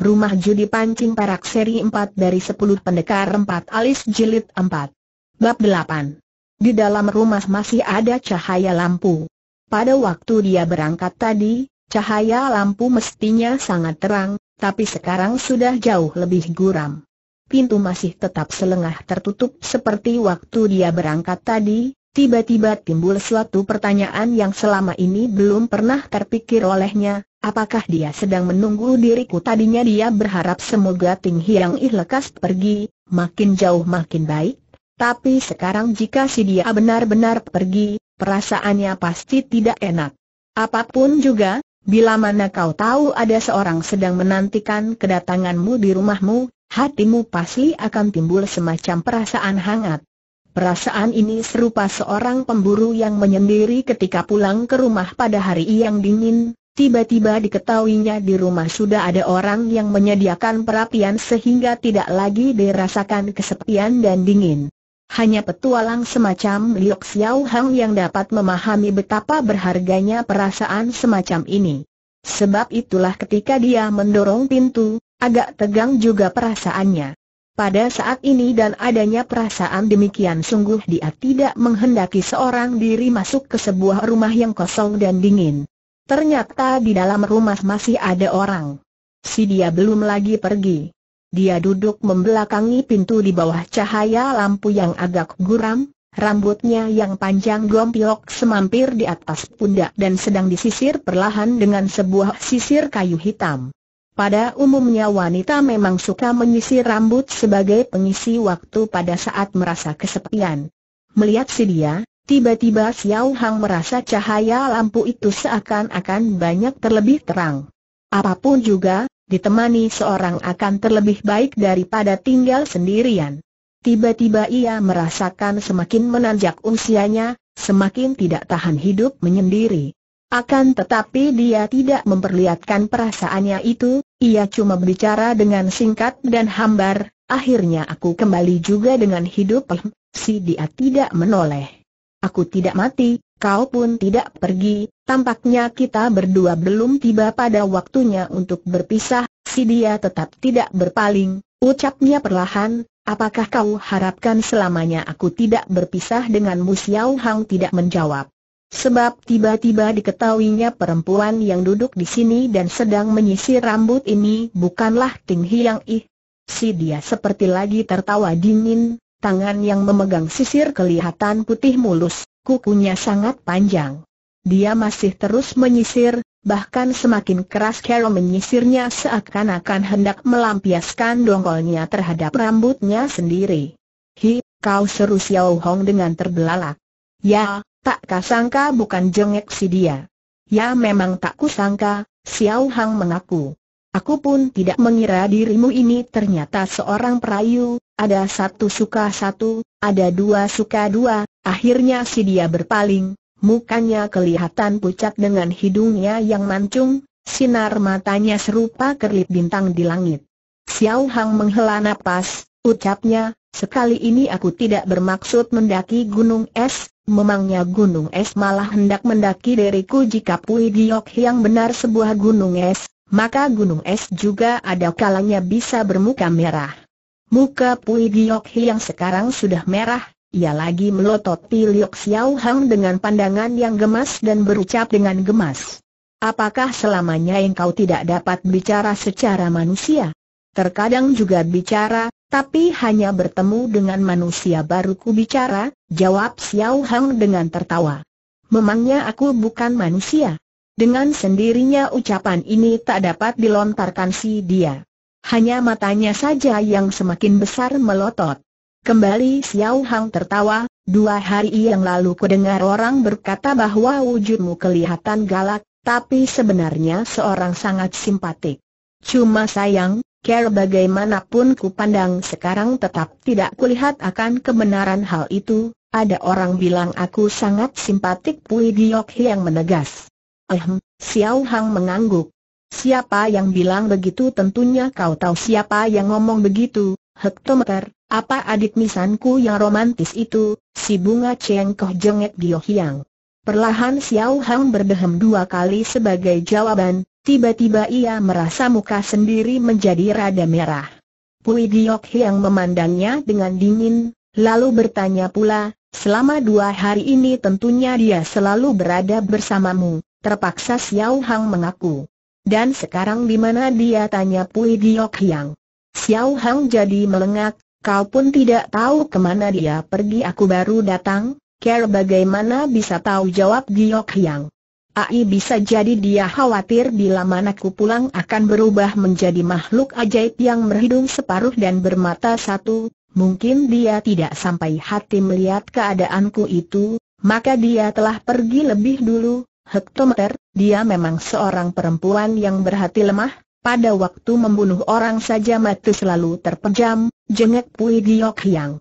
Rumah Judi Pancing Perak Seri 4 dari 10 Pendekar 4 Alis Jilid 4 Bab 8 Di dalam rumah masih ada cahaya lampu Pada waktu dia berangkat tadi, cahaya lampu mestinya sangat terang, tapi sekarang sudah jauh lebih guram Pintu masih tetap selengah tertutup seperti waktu dia berangkat tadi, Tiba-tiba timbul suatu pertanyaan yang selama ini belum pernah terpikir olehnya, Apakah dia sedang menunggu diriku tadinya dia berharap semoga Ting Hiang Ih lekas pergi, makin jauh makin baik. Tapi sekarang jika si dia benar-benar pergi, perasaannya pasti tidak enak. Apapun juga, bila mana kau tahu ada seorang sedang menantikan kedatanganmu di rumahmu, hatimu pasti akan timbul semacam perasaan hangat. Perasaan ini serupa seorang pemburu yang menyendiri ketika pulang ke rumah pada hari yang dingin, Tiba-tiba diketahuinya di rumah sudah ada orang yang menyediakan perapian sehingga tidak lagi dirasakan kesepian dan dingin. Hanya petualang semacam Liok Xiao Hang yang dapat memahami betapa berharganya perasaan semacam ini. Sebab itulah ketika dia mendorong pintu, agak tegang juga perasaannya. Pada saat ini dan adanya perasaan demikian sungguh dia tidak menghendaki seorang diri masuk ke sebuah rumah yang kosong dan dingin. Ternyata di dalam rumah masih ada orang. Si dia belum lagi pergi. Dia duduk membelakangi pintu di bawah cahaya lampu yang agak guram, Rambutnya yang panjang gompiok semampir di atas pundak dan sedang disisir perlahan dengan sebuah sisir kayu hitam. Pada umumnya wanita memang suka menyisir rambut sebagai pengisi waktu pada saat merasa kesepian. Melihat si dia, Tiba-tiba Xiao Hang merasa cahaya lampu itu seakan-akan banyak terlebih terang. Apapun juga, ditemani seorang akan terlebih baik daripada tinggal sendirian. Tiba-tiba ia merasakan semakin menanjak usianya, semakin tidak tahan hidup menyendiri. Akan tetapi dia tidak memperlihatkan perasaannya itu, ia cuma berbicara dengan singkat dan hambar, akhirnya aku kembali juga dengan hidup, si dia tidak menoleh. Aku tidak mati, kau pun tidak pergi, tampaknya kita berdua belum tiba pada waktunya untuk berpisah, si dia tetap tidak berpaling, ucapnya perlahan, apakah kau harapkan selamanya aku tidak berpisah denganmu Xiao Hang tidak menjawab. Sebab tiba-tiba diketahuinya perempuan yang duduk di sini dan sedang menyisir rambut ini bukanlah Ting Hiang Ih. Si dia seperti lagi tertawa dingin, Tangan yang memegang sisir kelihatan putih mulus, kukunya sangat panjang. Dia masih terus menyisir, bahkan semakin keras Carol menyisirnya seakan-akan hendak melampiaskan dongkolnya terhadap rambutnya sendiri. Hi, kau seru Xiao Hong dengan terbelalak. Ya, tak kasangka bukan jengek si dia. Ya memang tak kusangka, Xiao Hong mengaku. Aku pun tidak mengira dirimu ini ternyata seorang perayu, ada satu suka satu, ada dua suka dua, akhirnya si dia berpaling, mukanya kelihatan pucat dengan hidungnya yang mancung, sinar matanya serupa kerlip bintang di langit. Xiao Hang menghela napas, ucapnya, sekali ini aku tidak bermaksud mendaki gunung es, memangnya gunung es malah hendak mendaki diriku jika Pui Giok yang benar sebuah gunung es, maka gunung es juga ada kalanya bisa bermuka merah. Muka Pui Giok Hi yang sekarang sudah merah, ia lagi melototi Liok Xiao Hang dengan pandangan yang gemas dan berucap dengan gemas. Apakah selamanya engkau tidak dapat bicara secara manusia? Terkadang juga bicara, tapi hanya bertemu dengan manusia baru ku bicara, jawab Xiao Hang dengan tertawa. Memangnya aku bukan manusia? Dengan sendirinya ucapan ini tak dapat dilontarkan si dia. Hanya matanya saja yang semakin besar melotot. Kembali Xiao Hang tertawa, dua hari yang lalu kudengar orang berkata bahwa wujudmu kelihatan galak, tapi sebenarnya seorang sangat simpatik. Cuma sayang, care bagaimanapun ku pandang sekarang tetap tidak kulihat akan kebenaran hal itu, ada orang bilang aku sangat simpatik Pui Giok yang menegas. Ehm, Xiao Hang mengangguk. Siapa yang bilang begitu tentunya kau tahu siapa yang ngomong begitu, hektometer, apa adik misanku yang romantis itu, si bunga cengkoh jengek Gio Hiang. Perlahan Xiao Hang berdehem dua kali sebagai jawaban, tiba-tiba ia merasa muka sendiri menjadi rada merah. Pui Giok Hiang memandangnya dengan dingin, lalu bertanya pula, selama dua hari ini tentunya dia selalu berada bersamamu, terpaksa Xiao Hang mengaku. Dan sekarang di mana dia tanya Pui Giok Hiang? Xiao Hang jadi melengak, kau pun tidak tahu kemana dia pergi aku baru datang, care bagaimana bisa tahu jawab Giok Hiang. Ai bisa jadi dia khawatir bila manaku pulang akan berubah menjadi makhluk ajaib yang berhidung separuh dan bermata satu, mungkin dia tidak sampai hati melihat keadaanku itu, maka dia telah pergi lebih dulu, hektometer, dia memang seorang perempuan yang berhati lemah, pada waktu membunuh orang saja mati selalu terpejam, jengek Pui Giok Hiang.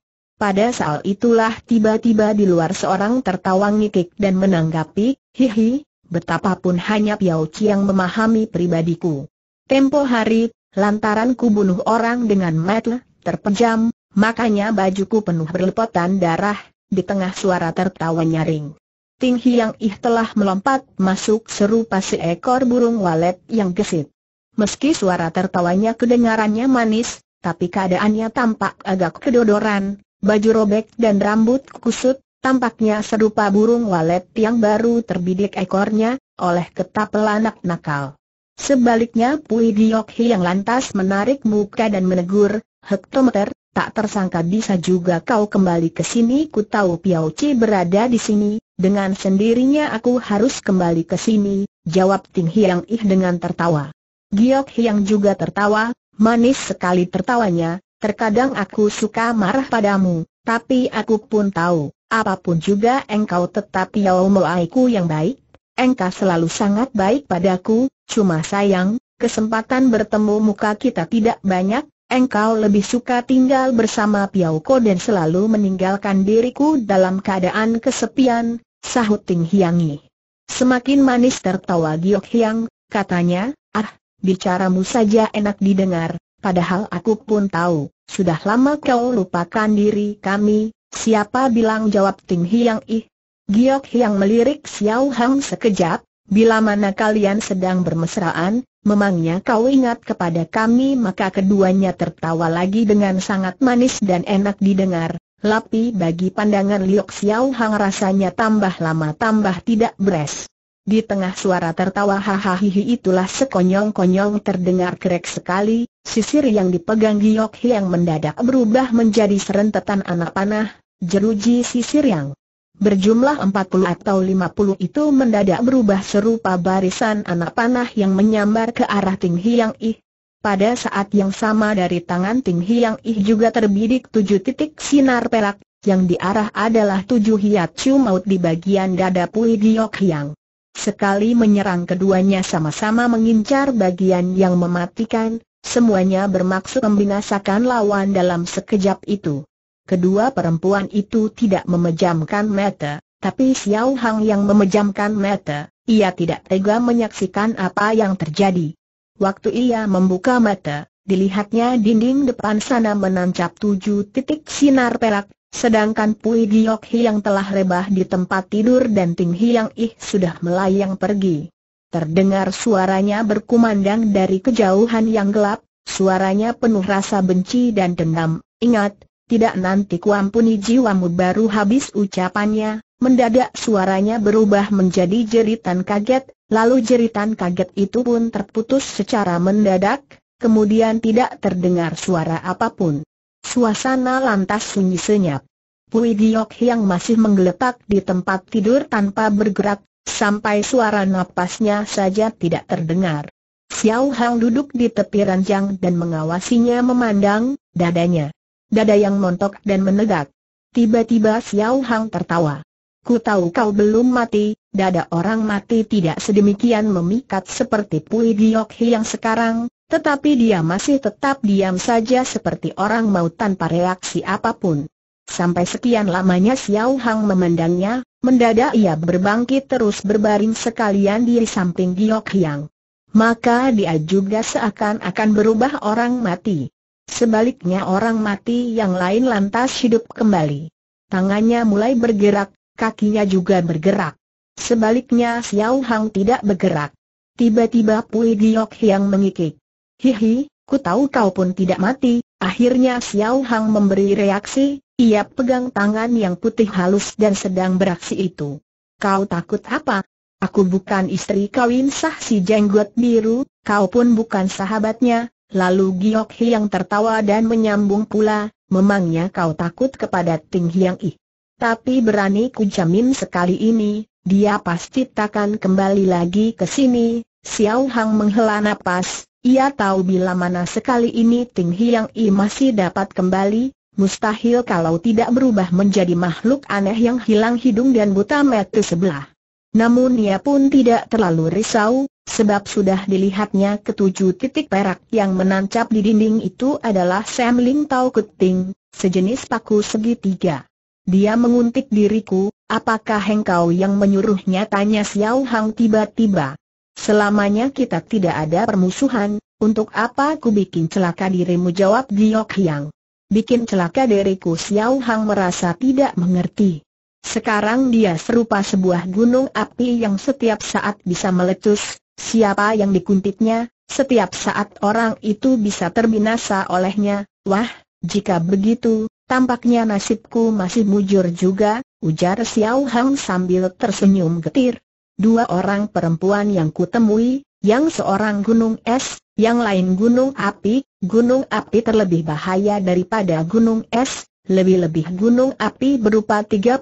Pada saat itulah tiba-tiba di luar seorang tertawa ngikik dan menanggapi, hihi, betapapun hanya Piao yang memahami pribadiku. Tempo hari, lantaran ku bunuh orang dengan metel, terpejam, makanya bajuku penuh berlepotan darah, di tengah suara tertawa nyaring. Ting Hiang Ih telah melompat masuk serupa seekor burung walet yang gesit. Meski suara tertawanya kedengarannya manis, tapi keadaannya tampak agak kedodoran, baju robek dan rambut kusut, tampaknya serupa burung walet yang baru terbidik ekornya, oleh ketapelanak nakal. Sebaliknya Pui Giok yang lantas menarik muka dan menegur, Hektometer, tak tersangka bisa juga kau kembali ke sini ku tahu Piao Chi berada di sini, dengan sendirinya aku harus kembali ke sini, jawab Ting Hiang Ih dengan tertawa. Giok Hiang juga tertawa, manis sekali tertawanya, terkadang aku suka marah padamu, tapi aku pun tahu, apapun juga engkau tetap Yao Moaiku yang baik, engkau selalu sangat baik padaku, cuma sayang, kesempatan bertemu muka kita tidak banyak, Engkau lebih suka tinggal bersama Piauko dan selalu meninggalkan diriku dalam keadaan kesepian, Sahut Ting Hiangi. Semakin manis tertawa Giok Hiang, katanya, ah, bicaramu saja enak didengar, padahal aku pun tahu, sudah lama kau lupakan diri kami, siapa bilang jawab Ting Hiang ih. Giok Hiang melirik Xiao Hang sekejap, bila mana kalian sedang bermesraan, Memangnya kau ingat kepada kami maka keduanya tertawa lagi dengan sangat manis dan enak didengar, Lapi bagi pandangan Liok Xiao Hang rasanya tambah lama tambah tidak beres. Di tengah suara tertawa hahaha itulah sekonyong-konyong terdengar kerek sekali, sisir yang dipegang Giok yang mendadak berubah menjadi serentetan anak panah, jeruji sisir yang berjumlah 40 atau 50 itu mendadak berubah serupa barisan anak panah yang menyambar ke arah Ting Hiang Ih. Pada saat yang sama dari tangan Ting Hiang Ih juga terbidik tujuh titik sinar perak, yang diarah adalah tujuh hiat cu maut di bagian dada Pui Giok Hiang. Sekali menyerang keduanya sama-sama mengincar bagian yang mematikan, semuanya bermaksud membinasakan lawan dalam sekejap itu. Kedua perempuan itu tidak memejamkan mata, tapi Xiao Hang yang memejamkan mata, ia tidak tega menyaksikan apa yang terjadi. Waktu ia membuka mata, dilihatnya dinding depan sana menancap tujuh titik sinar perak, sedangkan Pui Giok yang telah rebah di tempat tidur dan Ting Hiang Ih sudah melayang pergi. Terdengar suaranya berkumandang dari kejauhan yang gelap, suaranya penuh rasa benci dan dendam, ingat, tidak nanti kuampuni jiwamu baru habis ucapannya, mendadak suaranya berubah menjadi jeritan kaget, Lalu jeritan kaget itu pun terputus secara mendadak, kemudian tidak terdengar suara apapun. Suasana lantas sunyi senyap. Pui Giok yang masih menggeletak di tempat tidur tanpa bergerak, sampai suara napasnya saja tidak terdengar. Xiao Hang duduk di tepi ranjang dan mengawasinya memandang dadanya. Dada yang montok dan menegak. Tiba-tiba Xiao Hang tertawa. Ku tahu kau belum mati, Dada orang mati tidak sedemikian memikat seperti Pui Giok yang sekarang, tetapi dia masih tetap diam saja seperti orang maut tanpa reaksi apapun. Sampai sekian lamanya Xiao Hang memandangnya, mendadak ia berbangkit terus berbaring sekalian di samping Giok yang. Maka dia juga seakan-akan berubah orang mati. Sebaliknya orang mati yang lain lantas hidup kembali. Tangannya mulai bergerak, kakinya juga bergerak. Sebaliknya Xiao Hang tidak bergerak. Tiba-tiba Pui Giok yang mengikik. Hihi, ku tahu kau pun tidak mati. Akhirnya Xiao Hang memberi reaksi, ia pegang tangan yang putih halus dan sedang beraksi itu. Kau takut apa? Aku bukan istri kawin sah si jenggot biru, kau pun bukan sahabatnya. Lalu Giok yang tertawa dan menyambung pula, memangnya kau takut kepada Ting Hiang Ih. Tapi berani ku jamin sekali ini, dia pasti takkan kembali lagi ke sini, Xiao Hang menghela napas, ia tahu bila mana sekali ini Ting Hiang I masih dapat kembali, mustahil kalau tidak berubah menjadi makhluk aneh yang hilang hidung dan buta mata sebelah. Namun ia pun tidak terlalu risau, sebab sudah dilihatnya ketujuh titik perak yang menancap di dinding itu adalah Sam Ling Tau Kuting, sejenis paku segitiga. Dia menguntit diriku, apakah engkau yang menyuruhnya tanya Xiao Hang tiba-tiba. Selamanya kita tidak ada permusuhan, untuk apa ku bikin celaka dirimu jawab Giok Hyang. Bikin celaka diriku Xiao Hang merasa tidak mengerti. Sekarang dia serupa sebuah gunung api yang setiap saat bisa meletus, siapa yang dikuntitnya? setiap saat orang itu bisa terbinasa olehnya, wah, jika begitu, Tampaknya nasibku masih mujur juga, ujar Xiao Hang sambil tersenyum getir. Dua orang perempuan yang kutemui, yang seorang gunung es, yang lain gunung api, gunung api terlebih bahaya daripada gunung es, lebih-lebih gunung api berupa 30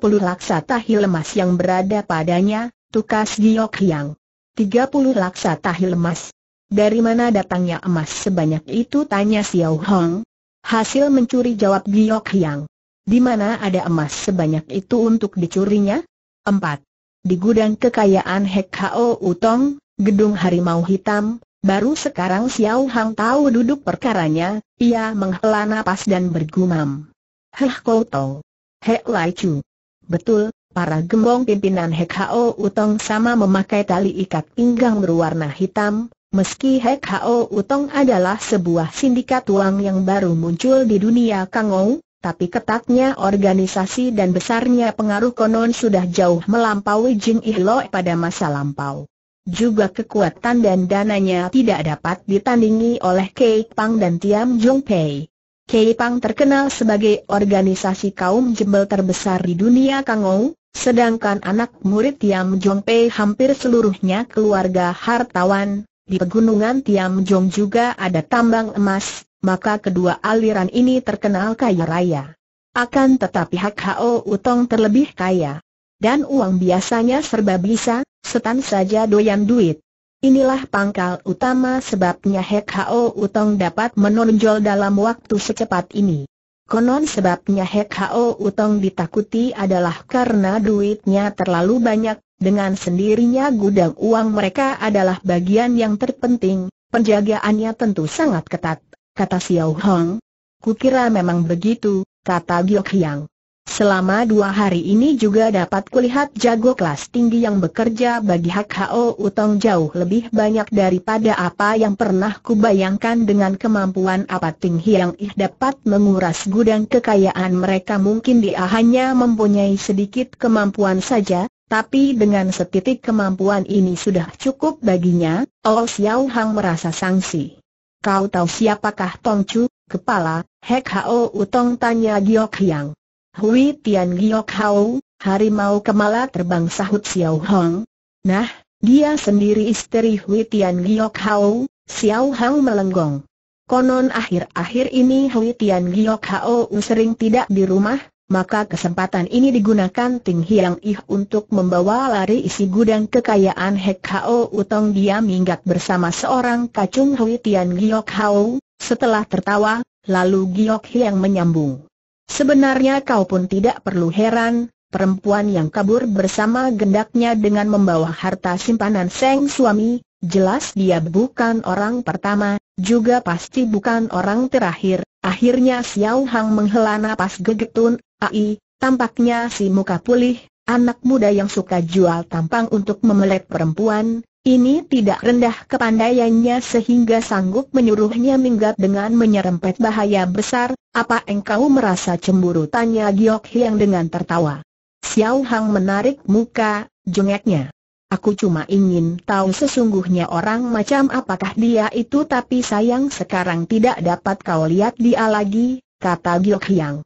tahi lemas yang berada padanya, tukas giok yang 30 tahi lemas. Dari mana datangnya emas sebanyak itu tanya Xiao Hong. Hasil mencuri jawab Giok Hyang. Di mana ada emas sebanyak itu untuk dicurinya? 4. Di gudang kekayaan Hek Hao Utong, Gedung Harimau Hitam, baru sekarang Xiao Hang tahu duduk perkaranya, ia menghela napas dan bergumam. Heh Kou Tong. Hek Lai Chu. Betul, para gembong pimpinan Hek Hao Utong sama memakai tali ikat pinggang berwarna hitam, Meski Hek Hao Utong adalah sebuah sindikat uang yang baru muncul di dunia Kangou, tapi ketatnya organisasi dan besarnya pengaruh konon sudah jauh melampaui Jing Ihlo pada masa lampau. Juga kekuatan dan dananya tidak dapat ditandingi oleh Kei Pang dan Tiam Jong Pei. Kei Pang terkenal sebagai organisasi kaum jembel terbesar di dunia Kangou, sedangkan anak murid Tiam Jong Pei hampir seluruhnya keluarga hartawan, di pegunungan Jong juga ada tambang emas, maka kedua aliran ini terkenal kaya raya. Akan tetapi Hak Hao Utong terlebih kaya. Dan uang biasanya serba bisa, setan saja doyan duit. Inilah pangkal utama sebabnya Hek Hao Utong dapat menonjol dalam waktu secepat ini. Konon sebabnya Hek Hao Utong ditakuti adalah karena duitnya terlalu banyak, dengan sendirinya gudang uang mereka adalah bagian yang terpenting, penjagaannya tentu sangat ketat, kata Xiao Hong. Kukira memang begitu, kata Giok Hyang. Selama dua hari ini juga dapat kulihat jago kelas tinggi yang bekerja bagi Hak utang Utong jauh lebih banyak daripada apa yang pernah kubayangkan dengan kemampuan apa Ting Hiang Ih dapat menguras gudang kekayaan mereka mungkin dia hanya mempunyai sedikit kemampuan saja, tapi dengan setitik kemampuan ini sudah cukup baginya, Oh Xiao Hang merasa sangsi. Kau tahu siapakah Tong Chu, kepala, Hek Hao Utong tanya Giok Hyang. Hui Tian Giok Hao, harimau kemala terbang sahut Xiao Hang. Nah, dia sendiri istri Hui Tian Giok Hao, Xiao Hang melenggong. Konon akhir-akhir ini Hui Tian Giok Hao sering tidak di rumah, maka kesempatan ini digunakan Ting Hiang Ih untuk membawa lari isi gudang kekayaan Hek Hao Utong dia minggat bersama seorang kacung Hui Tian Giok Hao, setelah tertawa, lalu Giok Hiang menyambung. Sebenarnya kau pun tidak perlu heran, perempuan yang kabur bersama gendaknya dengan membawa harta simpanan Seng suami, jelas dia bukan orang pertama, juga pasti bukan orang terakhir, Akhirnya Xiao Hang menghela napas gegetun, Ai, tampaknya si muka pulih, anak muda yang suka jual tampang untuk memelek perempuan, ini tidak rendah kepandaiannya sehingga sanggup menyuruhnya minggat dengan menyerempet bahaya besar, apa engkau merasa cemburu tanya Giok Hiang dengan tertawa. Xiao Hang menarik muka, jengeknya. Aku cuma ingin tahu sesungguhnya orang macam apakah dia itu tapi sayang sekarang tidak dapat kau lihat dia lagi, kata Giok Hiang.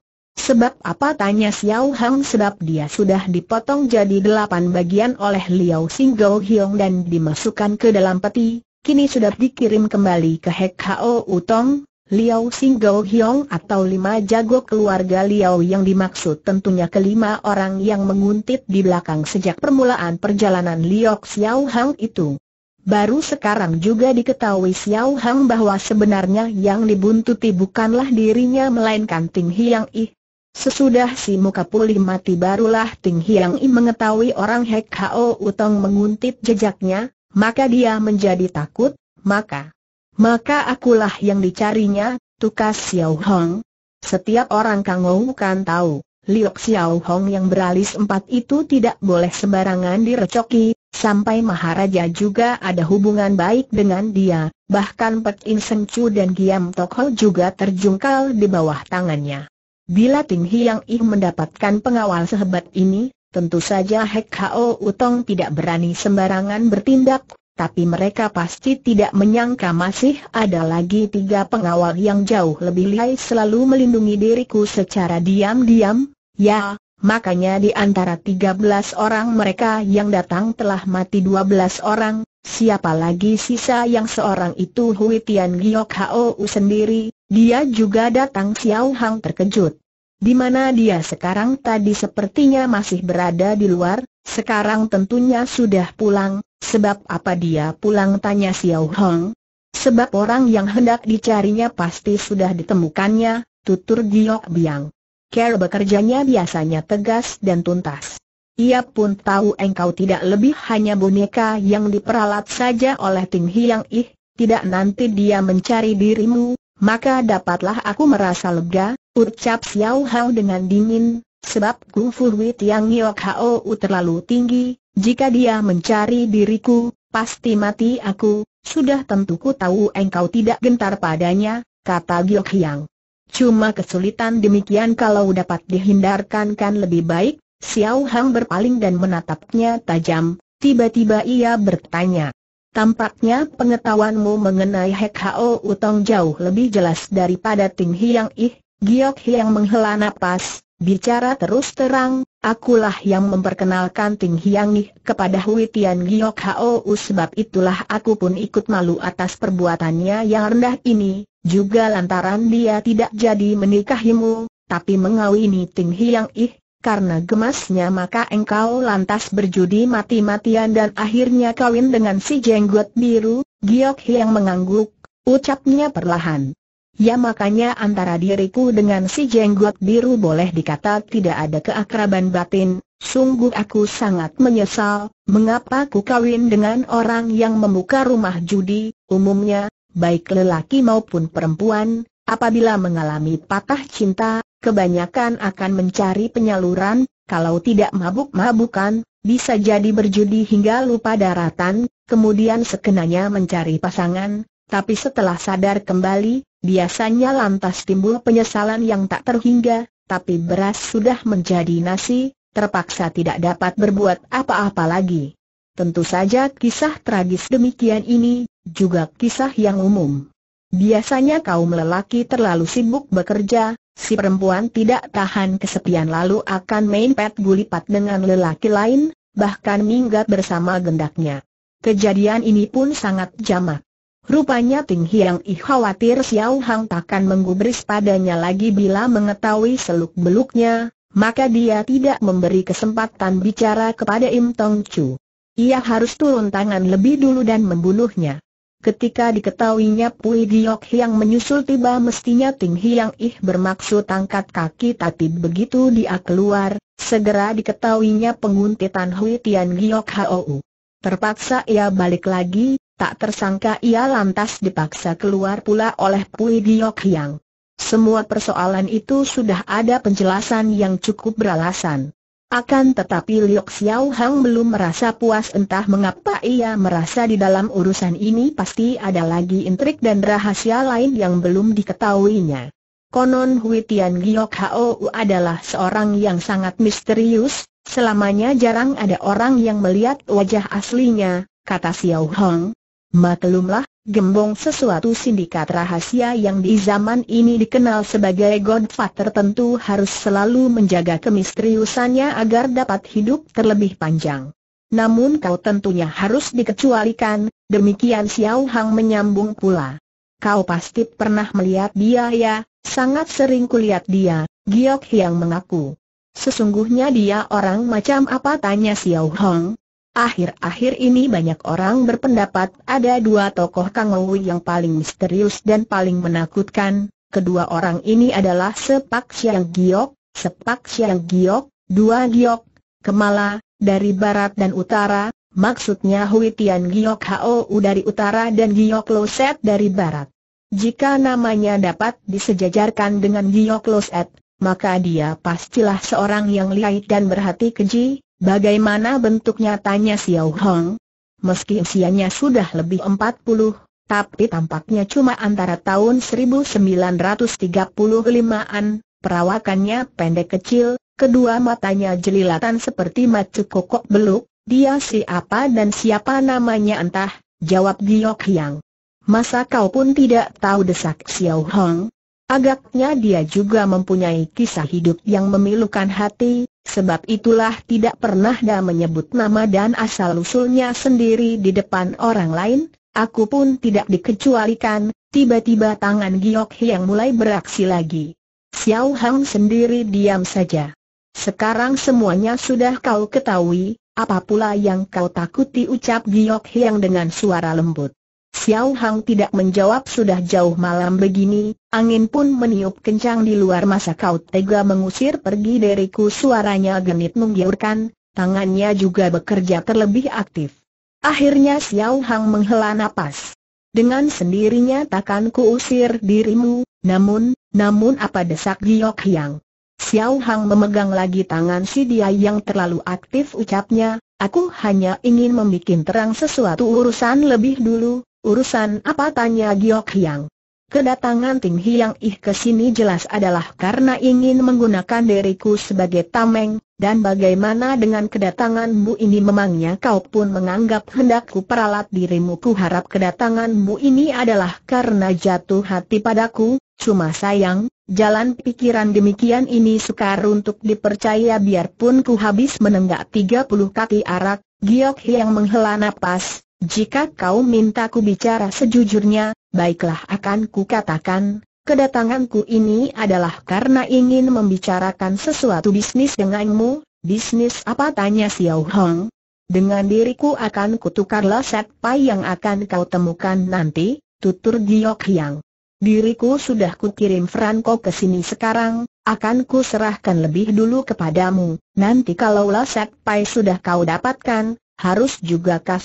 Sebab apa tanya Xiao Hang sebab dia sudah dipotong jadi delapan bagian oleh Liao Xinggau Hiong dan dimasukkan ke dalam peti, kini sudah dikirim kembali ke Hek Hao Utong, Liao Xinggau Hiong atau lima jago keluarga Liao yang dimaksud tentunya kelima orang yang menguntit di belakang sejak permulaan perjalanan Liao Xiao Hang itu. Baru sekarang juga diketahui Xiao Hang bahwa sebenarnya yang dibuntuti bukanlah dirinya melainkan Ting Hiang Ih, Sesudah si muka pulih mati barulah Ting Hiang I mengetahui orang Hek Hao Utong menguntit jejaknya, maka dia menjadi takut, maka maka akulah yang dicarinya, tukas Xiao Hong. Setiap orang Kang Wu kan tahu, Liok Xiao Hong yang beralis empat itu tidak boleh sembarangan direcoki, sampai Maharaja juga ada hubungan baik dengan dia, bahkan Pek In Seng Chu dan Giam Ho juga terjungkal di bawah tangannya. Bila Ting Hiang Ih mendapatkan pengawal sehebat ini, tentu saja Hek Hao Utong tidak berani sembarangan bertindak, tapi mereka pasti tidak menyangka masih ada lagi tiga pengawal yang jauh lebih lihai selalu melindungi diriku secara diam-diam, ya, makanya di antara tiga belas orang mereka yang datang telah mati dua belas orang, siapa lagi sisa yang seorang itu Hui Tian Giok Hao sendiri, dia juga datang Xiao Hang terkejut. Di mana dia sekarang tadi sepertinya masih berada di luar, sekarang tentunya sudah pulang, sebab apa dia pulang tanya Xiao Hong. Sebab orang yang hendak dicarinya pasti sudah ditemukannya, tutur Giok Biang. Care bekerjanya biasanya tegas dan tuntas. Ia pun tahu engkau tidak lebih hanya boneka yang diperalat saja oleh Ting Hiang Ih, tidak nanti dia mencari dirimu, maka dapatlah aku merasa lega, ucap Xiao Hao dengan dingin, sebab kungfu Hui Tiang Yok Hao terlalu tinggi, jika dia mencari diriku, pasti mati aku, sudah tentu ku tahu engkau tidak gentar padanya, kata Giok Hiang. Cuma kesulitan demikian kalau dapat dihindarkan kan lebih baik, Xiao Hang berpaling dan menatapnya tajam, tiba-tiba ia bertanya. Tampaknya pengetahuanmu mengenai Hek Hao Utong jauh lebih jelas daripada Ting Hiang Ih, Giok Hiang menghela napas, bicara terus terang, akulah yang memperkenalkan Ting Hiang Ih kepada Hui Tian Giok Hao U sebab itulah aku pun ikut malu atas perbuatannya yang rendah ini, juga lantaran dia tidak jadi menikahimu, tapi mengawini Ting Hiang Ih, karena gemasnya maka engkau lantas berjudi mati-matian dan akhirnya kawin dengan si jenggot biru, Giok yang mengangguk, ucapnya perlahan. Ya makanya antara diriku dengan si jenggot biru boleh dikata tidak ada keakraban batin, sungguh aku sangat menyesal, mengapa ku kawin dengan orang yang membuka rumah judi, umumnya, baik lelaki maupun perempuan, apabila mengalami patah cinta, kebanyakan akan mencari penyaluran, kalau tidak mabuk-mabukan, bisa jadi berjudi hingga lupa daratan, kemudian sekenanya mencari pasangan, tapi setelah sadar kembali, biasanya lantas timbul penyesalan yang tak terhingga, tapi beras sudah menjadi nasi, terpaksa tidak dapat berbuat apa-apa lagi. Tentu saja kisah tragis demikian ini, juga kisah yang umum. Biasanya kaum lelaki terlalu sibuk bekerja, Si perempuan tidak tahan kesepian lalu akan main pet gulipat dengan lelaki lain, bahkan minggat bersama gendaknya. Kejadian ini pun sangat jamak. Rupanya Ting Hiang I khawatir Xiao Hang takkan menggubris padanya lagi bila mengetahui seluk-beluknya, maka dia tidak memberi kesempatan bicara kepada Im Tong Chu. Ia harus turun tangan lebih dulu dan membunuhnya. Ketika diketahuinya Pui Giok Hiang menyusul tiba mestinya Ting Hiang Ih bermaksud angkat kaki tapi begitu dia keluar, segera diketahuinya penguntitan Hui Tian Giok Hou. Terpaksa ia balik lagi, tak tersangka ia lantas dipaksa keluar pula oleh Pui Giok Hiang. Semua persoalan itu sudah ada penjelasan yang cukup beralasan. Akan tetapi Liok Xiao Hang belum merasa puas entah mengapa ia merasa di dalam urusan ini pasti ada lagi intrik dan rahasia lain yang belum diketahuinya. Konon Hui Tian Giok Hou adalah seorang yang sangat misterius, selamanya jarang ada orang yang melihat wajah aslinya, kata Xiao Hang. Maklumlah, Gembong sesuatu sindikat rahasia yang di zaman ini dikenal sebagai Godfather tentu harus selalu menjaga kemisteriusannya agar dapat hidup terlebih panjang. Namun kau tentunya harus dikecualikan, demikian Xiao Hang menyambung pula. Kau pasti pernah melihat dia ya, sangat sering kulihat dia, Giok Hiang mengaku. Sesungguhnya dia orang macam apa tanya Xiao Hang, Akhir-akhir ini banyak orang berpendapat ada dua tokoh Kang Wu yang paling misterius dan paling menakutkan. Kedua orang ini adalah Sepak Siang Giok, Sepak Siang Giok, dua Giok, Kemala, dari barat dan utara, maksudnya Hui Tian Giok Hou dari utara dan Giok Loset dari barat. Jika namanya dapat disejajarkan dengan Giok Loset, maka dia pastilah seorang yang lihai dan berhati keji, Bagaimana bentuknya tanya Xiao Hong? Meski usianya sudah lebih 40, tapi tampaknya cuma antara tahun 1935-an, perawakannya pendek kecil, kedua matanya jelilatan seperti macu kokok beluk, dia siapa dan siapa namanya entah, jawab Giyok Hyang. Masa kau pun tidak tahu desak Xiao Hong? Agaknya dia juga mempunyai kisah hidup yang memilukan hati, Sebab itulah tidak pernah dia menyebut nama dan asal-usulnya sendiri di depan orang lain, aku pun tidak dikecualikan, tiba-tiba tangan Giok yang mulai beraksi lagi. Xiao Hang sendiri diam saja. Sekarang semuanya sudah kau ketahui, apa pula yang kau takuti ucap Giok yang dengan suara lembut. Xiao Hang tidak menjawab sudah jauh malam begini, angin pun meniup kencang di luar masa kau tega mengusir pergi dariku suaranya genit menggiurkan, tangannya juga bekerja terlebih aktif. Akhirnya Xiao Hang menghela napas. Dengan sendirinya takkan kuusir dirimu, namun, namun apa desak Giok Hyang? Xiao Hang memegang lagi tangan si dia yang terlalu aktif ucapnya, aku hanya ingin membuat terang sesuatu urusan lebih dulu, Urusan apa tanya Giok Hiang? Kedatangan Ting Hiang Ih ke sini jelas adalah karena ingin menggunakan diriku sebagai tameng, dan bagaimana dengan kedatanganmu ini memangnya kau pun menganggap hendakku peralat dirimu ku harap kedatanganmu ini adalah karena jatuh hati padaku, cuma sayang, jalan pikiran demikian ini sukar untuk dipercaya biarpun ku habis menenggak 30 kaki arak, Giok Hiang menghela napas, jika kau minta ku bicara sejujurnya, baiklah akan ku katakan. kedatanganku ini adalah karena ingin membicarakan sesuatu bisnis denganmu, bisnis apa tanya Xiao Hong. Dengan diriku akan kutukarlah pai yang akan kau temukan nanti, tutur Giok Hyang. Diriku sudah kukirim Franco ke sini sekarang, akan ku serahkan lebih dulu kepadamu, nanti kalau kalaulah pai sudah kau dapatkan, harus juga kau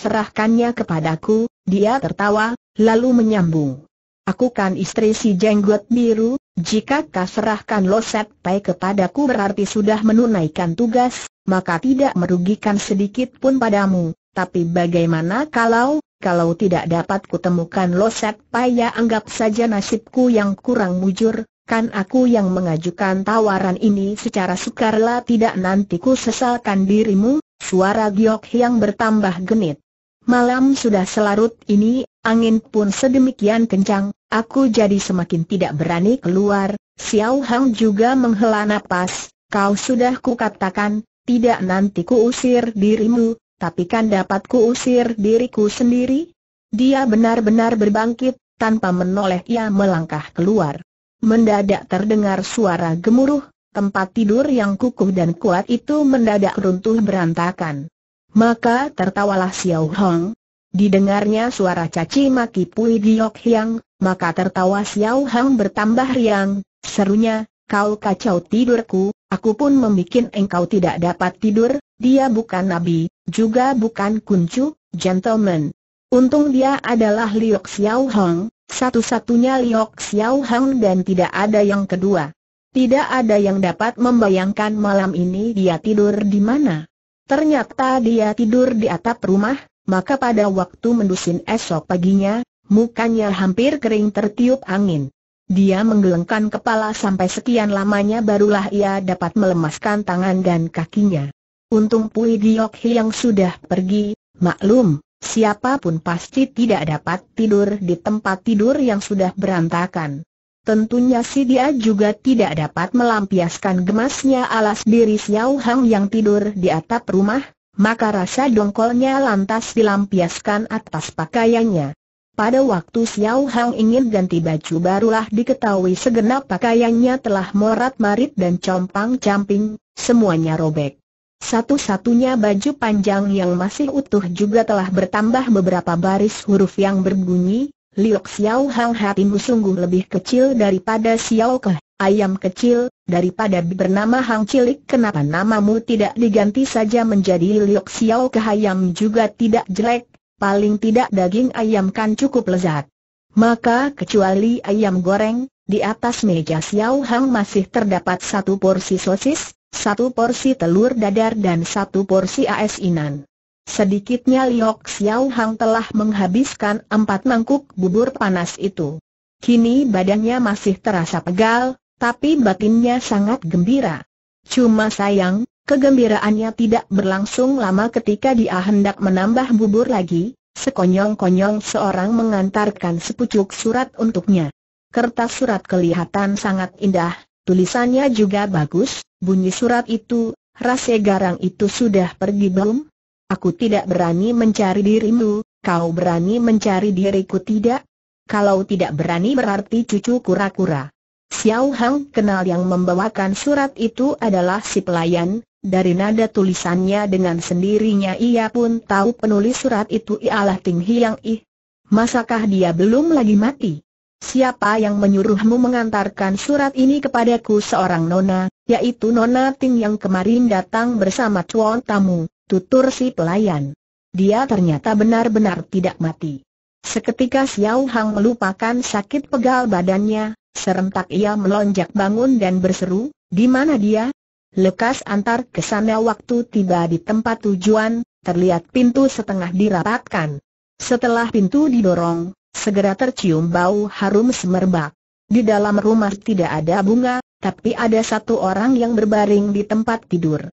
kepadaku, dia tertawa, lalu menyambung. Aku kan istri si jenggot biru, jika kau serahkan loset pai kepadaku berarti sudah menunaikan tugas, maka tidak merugikan sedikit pun padamu, tapi bagaimana kalau, kalau tidak dapat kutemukan loset pai ya anggap saja nasibku yang kurang mujur, Kan aku yang mengajukan tawaran ini secara sukarela tidak nantiku sesalkan dirimu, Suara giok yang bertambah genit. Malam sudah selarut ini, angin pun sedemikian kencang, aku jadi semakin tidak berani keluar. Xiao Hang juga menghela nafas. kau sudah kukatakan, tidak nanti kuusir dirimu, tapi kan dapat kuusir diriku sendiri? Dia benar-benar berbangkit, tanpa menoleh ia melangkah keluar. Mendadak terdengar suara gemuruh, tempat tidur yang kukuh dan kuat itu mendadak runtuh berantakan. Maka tertawalah Xiao Hong. Didengarnya suara caci maki Pui Giok Hiang, maka tertawa Xiao Hong bertambah riang, serunya, kau kacau tidurku, aku pun membuat engkau tidak dapat tidur, dia bukan nabi, juga bukan kuncu, gentleman. Untung dia adalah Liok Xiao Hong, satu-satunya Liok Xiao Hong dan tidak ada yang kedua. Tidak ada yang dapat membayangkan malam ini dia tidur di mana. Ternyata dia tidur di atap rumah, maka pada waktu mendusin esok paginya, mukanya hampir kering tertiup angin. Dia menggelengkan kepala sampai sekian lamanya barulah ia dapat melemaskan tangan dan kakinya. Untung Pui Giok yang sudah pergi, maklum, siapapun pasti tidak dapat tidur di tempat tidur yang sudah berantakan. Tentunya si dia juga tidak dapat melampiaskan gemasnya alas diri Xiao Hang yang tidur di atap rumah, maka rasa dongkolnya lantas dilampiaskan atas pakaiannya. Pada waktu Xiao Hang ingin ganti baju barulah diketahui segenap pakaiannya telah morat-marit dan compang-camping, semuanya robek. Satu-satunya baju panjang yang masih utuh juga telah bertambah beberapa baris huruf yang berbunyi, Liok Xiao Hang hatimu sungguh lebih kecil daripada Xiao Ke, ayam kecil, daripada bernama Hang Cilik kenapa namamu tidak diganti saja menjadi Liok Xiao Ke ayam juga tidak jelek, paling tidak daging ayam kan cukup lezat. Maka kecuali ayam goreng, di atas meja Xiao Hang masih terdapat satu porsi sosis, satu porsi telur dadar dan satu porsi asinan. Sedikitnya Liok Xiao Hang telah menghabiskan empat mangkuk bubur panas itu. Kini badannya masih terasa pegal, tapi batinnya sangat gembira. Cuma sayang, kegembiraannya tidak berlangsung lama ketika dia hendak menambah bubur lagi, sekonyong-konyong seorang mengantarkan sepucuk surat untuknya. Kertas surat kelihatan sangat indah, tulisannya juga bagus, bunyi surat itu, rasa garang itu sudah pergi belum? Aku tidak berani mencari dirimu, kau berani mencari diriku tidak? Kalau tidak berani berarti cucu kura-kura. Xiao Hang kenal yang membawakan surat itu adalah si pelayan, dari nada tulisannya dengan sendirinya ia pun tahu penulis surat itu ialah Ting Hiang Ih. Masakah dia belum lagi mati? Siapa yang menyuruhmu mengantarkan surat ini kepadaku seorang nona, yaitu nona Ting yang kemarin datang bersama cuan tamu? tutur si pelayan. Dia ternyata benar-benar tidak mati. Seketika Xiao Hang melupakan sakit pegal badannya, serentak ia melonjak bangun dan berseru, di mana dia? Lekas antar kesana waktu tiba di tempat tujuan, terlihat pintu setengah dirapatkan. Setelah pintu didorong, segera tercium bau harum semerbak. Di dalam rumah tidak ada bunga, tapi ada satu orang yang berbaring di tempat tidur.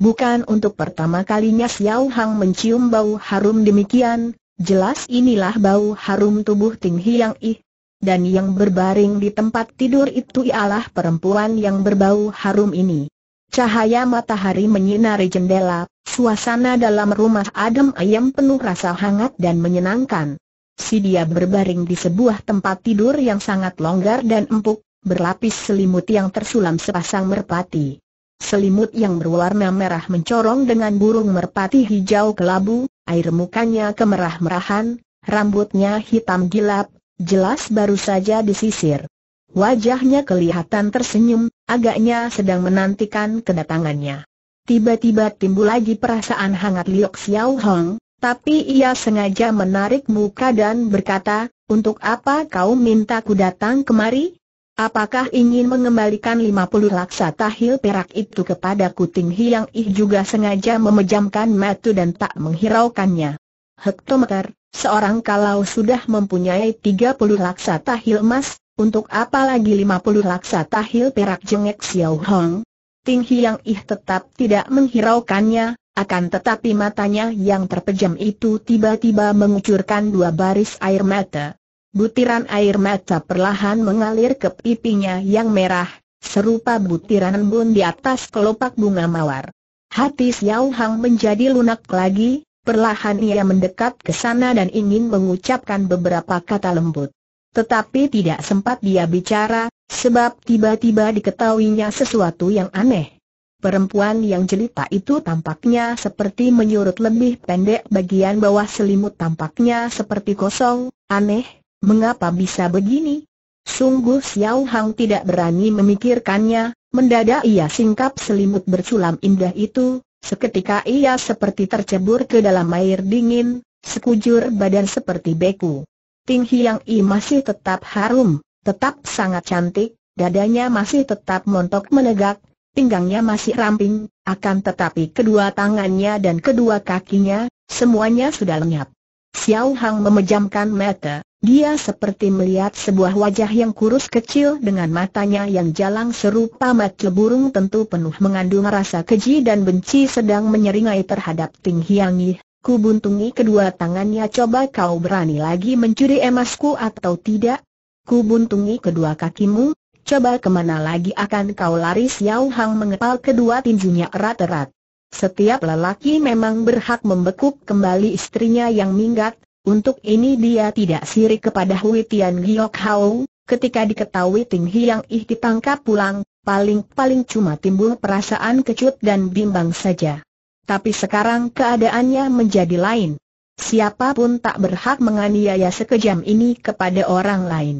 Bukan untuk pertama kalinya Xiao Hang mencium bau harum demikian, jelas inilah bau harum tubuh Ting Hiang Ih. Dan yang berbaring di tempat tidur itu ialah perempuan yang berbau harum ini. Cahaya matahari menyinari jendela, suasana dalam rumah adem ayam penuh rasa hangat dan menyenangkan. Si dia berbaring di sebuah tempat tidur yang sangat longgar dan empuk, berlapis selimut yang tersulam sepasang merpati. Selimut yang berwarna merah mencorong dengan burung merpati hijau kelabu, air mukanya kemerah-merahan, rambutnya hitam gelap, jelas baru saja disisir. Wajahnya kelihatan tersenyum, agaknya sedang menantikan kedatangannya. Tiba-tiba timbul lagi perasaan hangat Liok Xiao Hong, tapi ia sengaja menarik muka dan berkata, untuk apa kau minta ku datang kemari? Apakah ingin mengembalikan 50 laksa tahil perak itu kepada Kuting Hiang Ih juga sengaja memejamkan mata dan tak menghiraukannya. Hektometer, seorang kalau sudah mempunyai 30 laksa tahil emas, untuk apa lagi 50 laksa tahil perak jengek Xiao Hong? Ting Hiang Ih tetap tidak menghiraukannya, akan tetapi matanya yang terpejam itu tiba-tiba mengucurkan dua baris air mata. Butiran air mata perlahan mengalir ke pipinya yang merah, serupa butiran embun di atas kelopak bunga mawar. Hati Xiao Hang menjadi lunak lagi, perlahan ia mendekat ke sana dan ingin mengucapkan beberapa kata lembut. Tetapi tidak sempat dia bicara, sebab tiba-tiba diketahuinya sesuatu yang aneh. Perempuan yang jelita itu tampaknya seperti menyurut lebih pendek bagian bawah selimut tampaknya seperti kosong, aneh, Mengapa bisa begini? Sungguh Xiao Hang tidak berani memikirkannya, mendadak ia singkap selimut bersulam indah itu, seketika ia seperti tercebur ke dalam air dingin, sekujur badan seperti beku. Ting Hiang I masih tetap harum, tetap sangat cantik, dadanya masih tetap montok menegak, pinggangnya masih ramping, akan tetapi kedua tangannya dan kedua kakinya, semuanya sudah lenyap. Xiao Hang memejamkan mata, dia seperti melihat sebuah wajah yang kurus kecil dengan matanya yang jalang serupa mata burung tentu penuh mengandung rasa keji dan benci sedang menyeringai terhadap Ting Kubuntungi Ku buntungi kedua tangannya coba kau berani lagi mencuri emasku atau tidak? Ku buntungi kedua kakimu, coba kemana lagi akan kau lari Xiao Hang mengepal kedua tinjunya erat-erat. Setiap lelaki memang berhak membekuk kembali istrinya yang minggat, untuk ini dia tidak sirik kepada Hui Tian Giok Hao, ketika diketahui Ting Hiang Ih ditangkap pulang, paling-paling cuma timbul perasaan kecut dan bimbang saja. Tapi sekarang keadaannya menjadi lain. Siapapun tak berhak menganiaya sekejam ini kepada orang lain.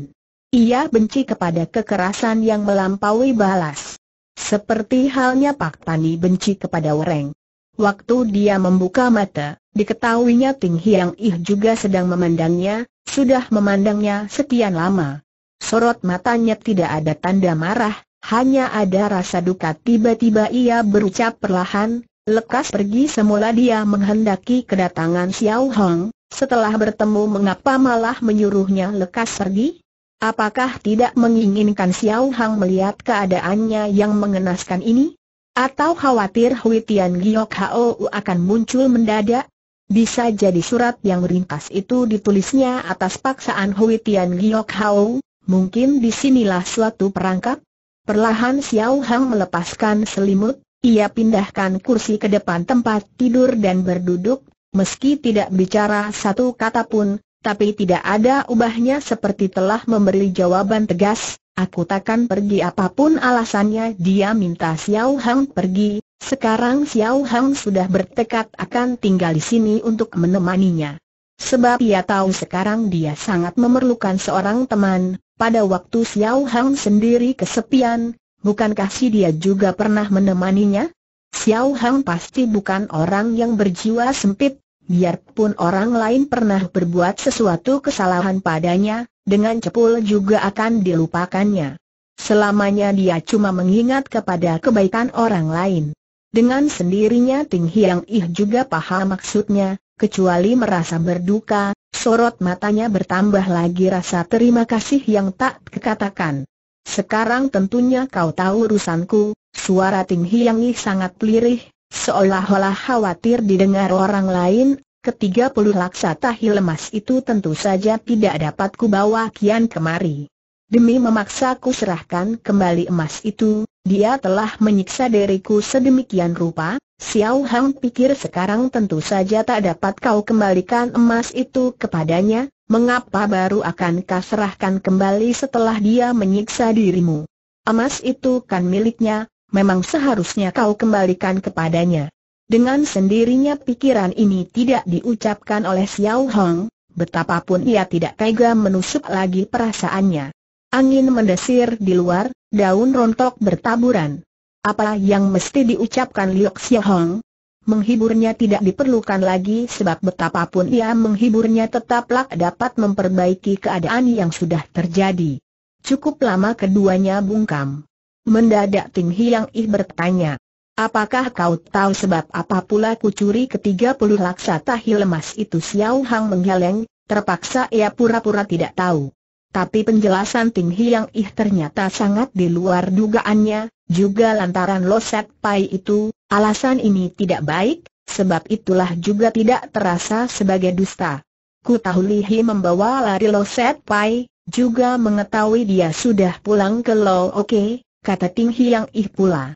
Ia benci kepada kekerasan yang melampaui balas. Seperti halnya Pak Tani benci kepada Wereng. Waktu dia membuka mata, Diketahuinya Ting Hiang Ih juga sedang memandangnya, sudah memandangnya sekian lama. Sorot matanya tidak ada tanda marah, hanya ada rasa duka tiba-tiba ia berucap perlahan, lekas pergi semula dia menghendaki kedatangan Xiao Hong, setelah bertemu mengapa malah menyuruhnya lekas pergi? Apakah tidak menginginkan Xiao Hong melihat keadaannya yang mengenaskan ini? Atau khawatir Hui Tian Giok Hou akan muncul mendadak? Bisa jadi surat yang ringkas itu ditulisnya atas paksaan Hui Tian Giok Hao, mungkin disinilah suatu perangkap. Perlahan Xiao Hang melepaskan selimut, ia pindahkan kursi ke depan tempat tidur dan berduduk, meski tidak bicara satu kata pun, tapi tidak ada ubahnya seperti telah memberi jawaban tegas, aku takkan pergi apapun alasannya dia minta Xiao Hang pergi, sekarang Xiao Hang sudah bertekad akan tinggal di sini untuk menemaninya. Sebab ia tahu sekarang dia sangat memerlukan seorang teman, pada waktu Xiao Hang sendiri kesepian, bukankah si dia juga pernah menemaninya? Xiao Hang pasti bukan orang yang berjiwa sempit, biarpun orang lain pernah berbuat sesuatu kesalahan padanya, dengan cepul juga akan dilupakannya. Selamanya dia cuma mengingat kepada kebaikan orang lain. Dengan sendirinya Ting Hiang Ih juga paham maksudnya, kecuali merasa berduka, sorot matanya bertambah lagi rasa terima kasih yang tak kekatakan. Sekarang tentunya kau tahu urusanku, suara Ting Hiang Ih sangat lirih, seolah-olah khawatir didengar orang lain, ketiga puluh tahi lemas itu tentu saja tidak dapat kubawa kian kemari. Demi memaksaku serahkan kembali emas itu, dia telah menyiksa diriku sedemikian rupa, Xiao Hang pikir sekarang tentu saja tak dapat kau kembalikan emas itu kepadanya, mengapa baru akan kau serahkan kembali setelah dia menyiksa dirimu? Emas itu kan miliknya, memang seharusnya kau kembalikan kepadanya. Dengan sendirinya pikiran ini tidak diucapkan oleh Xiao Hong, betapapun ia tidak tega menusuk lagi perasaannya. Angin mendesir di luar, daun rontok bertaburan. Apa yang mesti diucapkan Liu Xiaohong? Menghiburnya tidak diperlukan lagi sebab betapapun ia menghiburnya tetaplah dapat memperbaiki keadaan yang sudah terjadi. Cukup lama keduanya bungkam. Mendadak Ting Hiang Ih bertanya, Apakah kau tahu sebab apa pula kucuri ketiga puluh laksa tahi lemas itu Xiao Hang menggeleng, terpaksa ia pura-pura tidak tahu. Tapi penjelasan Ting Hiang Ih ternyata sangat di luar dugaannya, juga lantaran Loset Pai itu, alasan ini tidak baik, sebab itulah juga tidak terasa sebagai dusta. Ku tahu Lihi membawa lari Loset Pai, juga mengetahui dia sudah pulang ke Lo Oke, kata Ting Hiang Ih pula.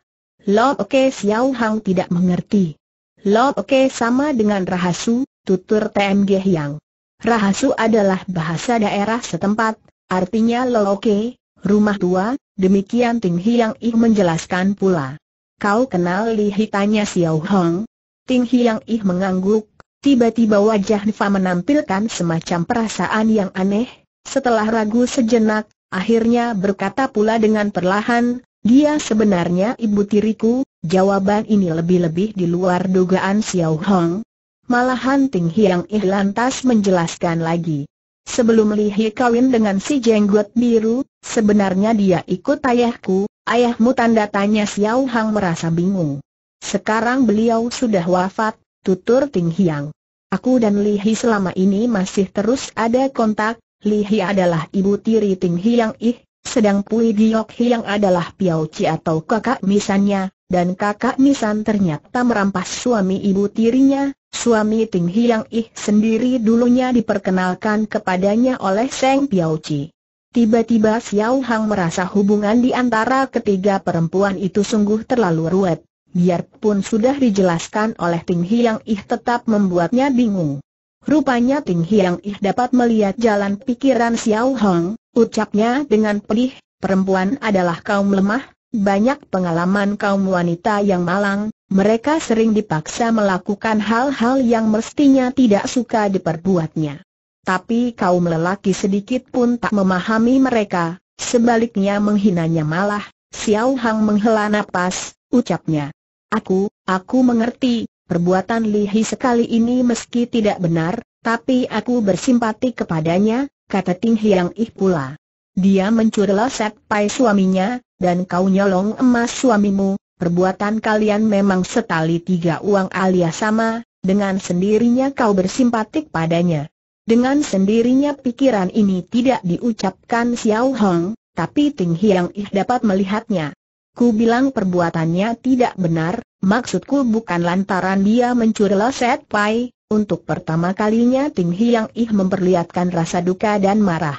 Lo Oke Xiao Hang tidak mengerti. Lo Oke sama dengan rahasu, tutur TMG Hiang. Rahasu adalah bahasa daerah setempat, artinya loke, rumah tua, demikian Ting Hiang Ih menjelaskan pula. Kau kenal Li Hitanya Xiao Hong? Ting Hiang Ih mengangguk, tiba-tiba wajah Nifa menampilkan semacam perasaan yang aneh, setelah ragu sejenak, akhirnya berkata pula dengan perlahan, dia sebenarnya ibu tiriku, jawaban ini lebih-lebih di luar dugaan Xiao Hong, Malahan Ting Hiang Ih lantas menjelaskan lagi. Sebelum Li Hi kawin dengan si jenggot biru, sebenarnya dia ikut ayahku, ayahmu tanda tanya Xiao Hang merasa bingung. Sekarang beliau sudah wafat, tutur Ting Hiang. Aku dan Li Hi selama ini masih terus ada kontak, Li Hi adalah ibu tiri Ting Hiang Ih, sedang Pui Giok Hiang adalah Piao Chi atau kakak misannya, dan kakak Nisan ternyata merampas suami ibu tirinya, suami Ting Hiang Ih sendiri dulunya diperkenalkan kepadanya oleh Seng Piao Chi. Tiba-tiba Xiao Hang merasa hubungan di antara ketiga perempuan itu sungguh terlalu ruwet, biarpun sudah dijelaskan oleh Ting Hiang Ih tetap membuatnya bingung. Rupanya Ting Hiang Ih dapat melihat jalan pikiran Xiao Hang, ucapnya dengan pedih, perempuan adalah kaum lemah, banyak pengalaman kaum wanita yang malang, mereka sering dipaksa melakukan hal-hal yang mestinya tidak suka diperbuatnya. Tapi kaum lelaki sedikit pun tak memahami mereka, sebaliknya menghinanya malah, Xiao Hang menghela napas, ucapnya. Aku, aku mengerti, perbuatan Lihi sekali ini meski tidak benar, tapi aku bersimpati kepadanya, kata Ting Hiang Ih pula. Dia mencurlah Set Pai suaminya, dan kau nyolong emas suamimu, perbuatan kalian memang setali tiga uang alias sama, dengan sendirinya kau bersimpatik padanya. Dengan sendirinya pikiran ini tidak diucapkan Xiao Hong, tapi Ting Hiang Ih dapat melihatnya. Ku bilang perbuatannya tidak benar, maksudku bukan lantaran dia mencuri loset pai. Untuk pertama kalinya Ting Hiang Ih memperlihatkan rasa duka dan marah.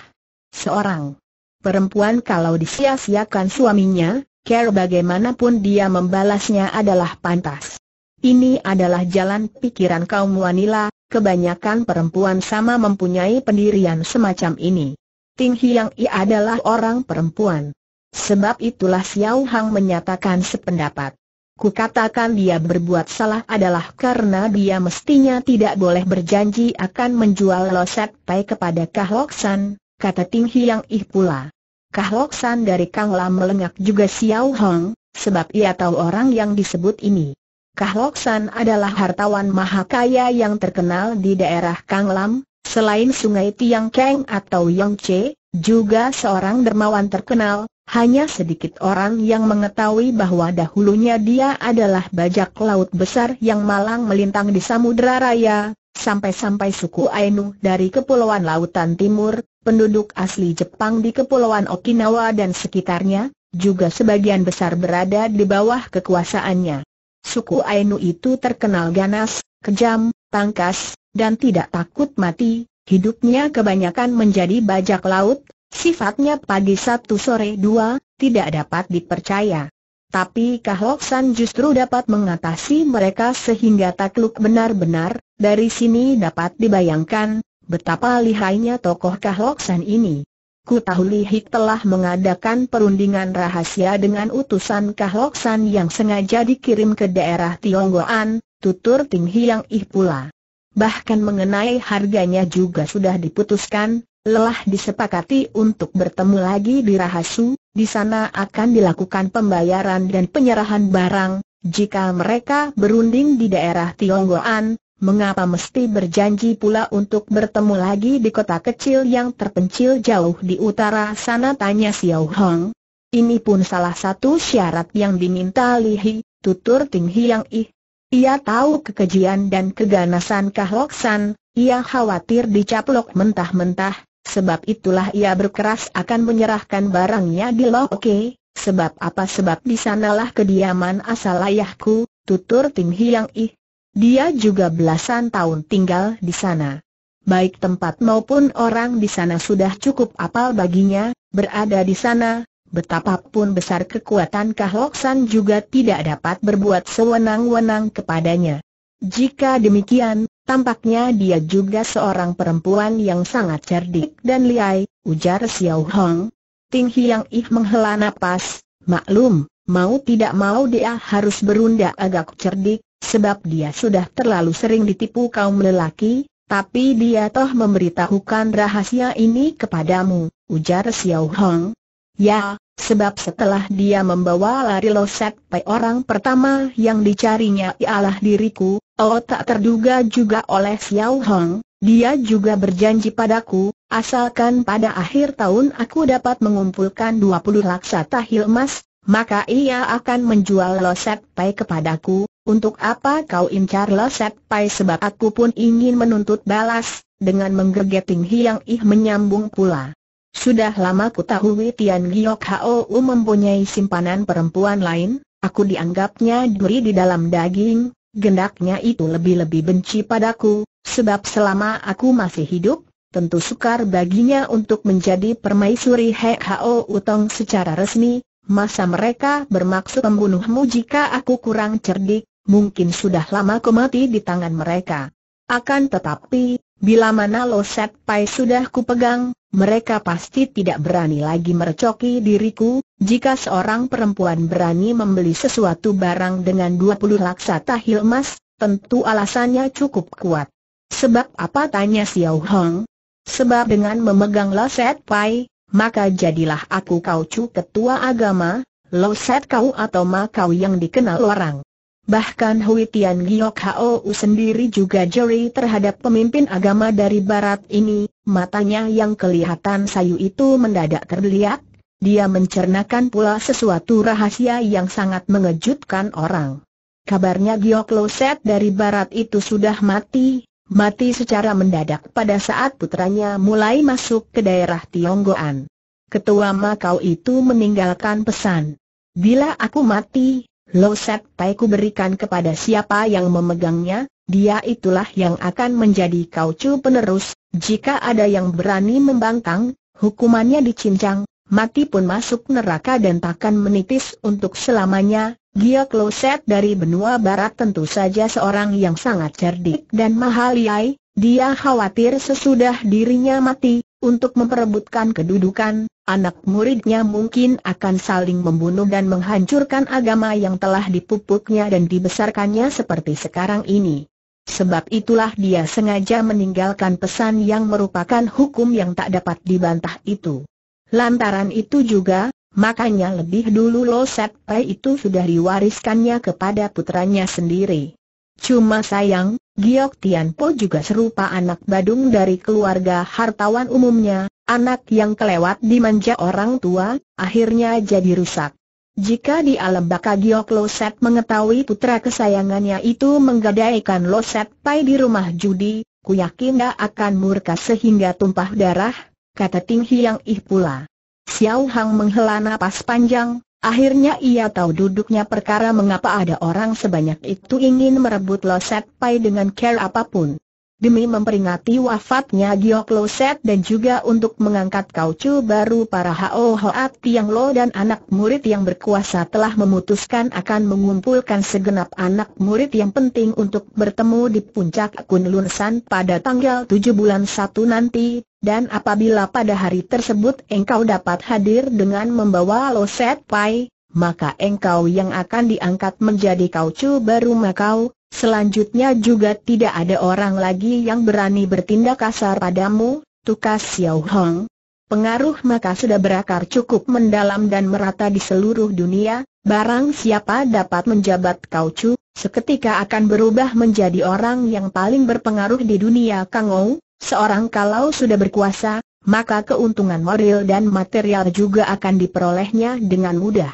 Seorang Perempuan kalau disia-siakan suaminya, care bagaimanapun dia membalasnya adalah pantas. Ini adalah jalan pikiran kaum wanita, kebanyakan perempuan sama mempunyai pendirian semacam ini. Ting Hiang I adalah orang perempuan. Sebab itulah Xiao Hang menyatakan sependapat. Kukatakan dia berbuat salah adalah karena dia mestinya tidak boleh berjanji akan menjual loset Pai kepada Kahlok San, kata Ting Hiang Ih pula. Kahloksan dari Kang Lam melengak juga Xiao Hong, sebab ia tahu orang yang disebut ini. Kahloksan adalah hartawan maha kaya yang terkenal di daerah Kang Lam, selain sungai Tiang Keng atau Yong Che, juga seorang dermawan terkenal, hanya sedikit orang yang mengetahui bahwa dahulunya dia adalah bajak laut besar yang malang melintang di Samudra Raya, Sampai-sampai suku Ainu dari Kepulauan Lautan Timur, penduduk asli Jepang di Kepulauan Okinawa dan sekitarnya, juga sebagian besar berada di bawah kekuasaannya. Suku Ainu itu terkenal ganas, kejam, tangkas, dan tidak takut mati, hidupnya kebanyakan menjadi bajak laut, sifatnya pagi Sabtu sore dua, tidak dapat dipercaya. Tapi Kahloksan justru dapat mengatasi mereka sehingga takluk benar-benar, dari sini dapat dibayangkan, betapa lihainya tokoh Kahloksan ini. Ku tahu Lihik telah mengadakan perundingan rahasia dengan utusan Kahloksan yang sengaja dikirim ke daerah Tionggoan, tutur Ting Hiang Ih pula. Bahkan mengenai harganya juga sudah diputuskan, lelah disepakati untuk bertemu lagi di Rahasu, di sana akan dilakukan pembayaran dan penyerahan barang, jika mereka berunding di daerah Tionggoan, Mengapa mesti berjanji pula untuk bertemu lagi di kota kecil yang terpencil jauh di utara sana tanya Xiao Hong. Ini pun salah satu syarat yang diminta Lihi, tutur Ting Hiang Ih. Ia tahu kekejian dan keganasan Kahlok San, ia khawatir dicaplok mentah-mentah, sebab itulah ia berkeras akan menyerahkan barangnya di Oke, sebab apa sebab disanalah kediaman asal ayahku, tutur Ting Hiang Ih. Dia juga belasan tahun tinggal di sana. Baik tempat maupun orang di sana sudah cukup apal baginya, berada di sana, betapapun besar kekuatan Kahloksan juga tidak dapat berbuat sewenang-wenang kepadanya. Jika demikian, tampaknya dia juga seorang perempuan yang sangat cerdik dan liai, ujar Xiao Hong. Ting Hiang Ih menghela napas, maklum, mau tidak mau dia harus berundak agak cerdik, sebab dia sudah terlalu sering ditipu kaum lelaki, tapi dia toh memberitahukan rahasia ini kepadamu, ujar Xiao Hong. Ya, sebab setelah dia membawa lari Loset pe orang pertama yang dicarinya ialah diriku, oh tak terduga juga oleh Xiao Hong, dia juga berjanji padaku, asalkan pada akhir tahun aku dapat mengumpulkan 20 laksa tahil emas, maka ia akan menjual Loset Pai kepadaku, untuk apa kau incar Loset Pai sebab aku pun ingin menuntut balas, dengan menggegeting Hiang Ih menyambung pula. Sudah lama ku tahu Tian Giok U mempunyai simpanan perempuan lain, aku dianggapnya duri di dalam daging, gendaknya itu lebih-lebih benci padaku, sebab selama aku masih hidup, tentu sukar baginya untuk menjadi permaisuri Hek Hao Utong secara resmi, masa mereka bermaksud membunuhmu jika aku kurang cerdik, mungkin sudah lama ku mati di tangan mereka. Akan tetapi, bila mana Loset Pai sudah kupegang, mereka pasti tidak berani lagi mercoki diriku, jika seorang perempuan berani membeli sesuatu barang dengan 20 tahil emas, tentu alasannya cukup kuat. Sebab apa tanya Xiao Hong? Sebab dengan memegang Loset Pai, maka jadilah aku kau cu ketua agama, Lo Set kau atau Ma kau yang dikenal orang. Bahkan Hui Tian Giok Hou sendiri juga jeri terhadap pemimpin agama dari barat ini, matanya yang kelihatan sayu itu mendadak terlihat, dia mencernakan pula sesuatu rahasia yang sangat mengejutkan orang. Kabarnya Giok Lo Set dari barat itu sudah mati, mati secara mendadak pada saat putranya mulai masuk ke daerah Tionggoan. Ketua Makau itu meninggalkan pesan. Bila aku mati, loset pai berikan kepada siapa yang memegangnya, dia itulah yang akan menjadi kaucu penerus, jika ada yang berani membangkang, hukumannya dicincang, mati pun masuk neraka dan takkan menitis untuk selamanya, Gia Kloset dari benua barat tentu saja seorang yang sangat cerdik dan mahaliai, dia khawatir sesudah dirinya mati, untuk memperebutkan kedudukan, anak muridnya mungkin akan saling membunuh dan menghancurkan agama yang telah dipupuknya dan dibesarkannya seperti sekarang ini. Sebab itulah dia sengaja meninggalkan pesan yang merupakan hukum yang tak dapat dibantah itu. Lantaran itu juga, Makanya lebih dulu Lo Set Pai itu sudah diwariskannya kepada putranya sendiri. Cuma sayang, Giok Po juga serupa anak badung dari keluarga hartawan umumnya, anak yang kelewat dimanja orang tua, akhirnya jadi rusak. Jika di alam baka Giok Lo Set mengetahui putra kesayangannya itu menggadaikan Lo Set Pai di rumah judi, ku yakin dia akan murka sehingga tumpah darah, kata Ting Hiang Ih pula. Xiao Hang menghela napas panjang, akhirnya ia tahu duduknya perkara mengapa ada orang sebanyak itu ingin merebut Lo Loset Pai dengan care apapun. Demi memperingati wafatnya Giok Set dan juga untuk mengangkat kaucu baru para Hao Hoat Tiang Lo dan anak murid yang berkuasa telah memutuskan akan mengumpulkan segenap anak murid yang penting untuk bertemu di puncak Kunlun San pada tanggal 7 bulan 1 nanti, dan apabila pada hari tersebut engkau dapat hadir dengan membawa loset pai, maka engkau yang akan diangkat menjadi kaucu baru Makau, selanjutnya juga tidak ada orang lagi yang berani bertindak kasar padamu, tukas Xiao Hong. Pengaruh maka sudah berakar cukup mendalam dan merata di seluruh dunia, barang siapa dapat menjabat kaucu, seketika akan berubah menjadi orang yang paling berpengaruh di dunia Kangou, Seorang kalau sudah berkuasa, maka keuntungan moral dan material juga akan diperolehnya dengan mudah.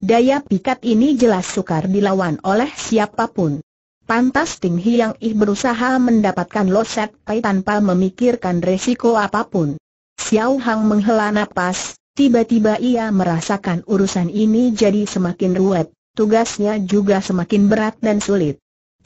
Daya pikat ini jelas sukar dilawan oleh siapapun. Pantas Ting Hiang Ih berusaha mendapatkan loset Pai tanpa memikirkan resiko apapun. Xiao Hang menghela napas, tiba-tiba ia merasakan urusan ini jadi semakin ruwet, tugasnya juga semakin berat dan sulit.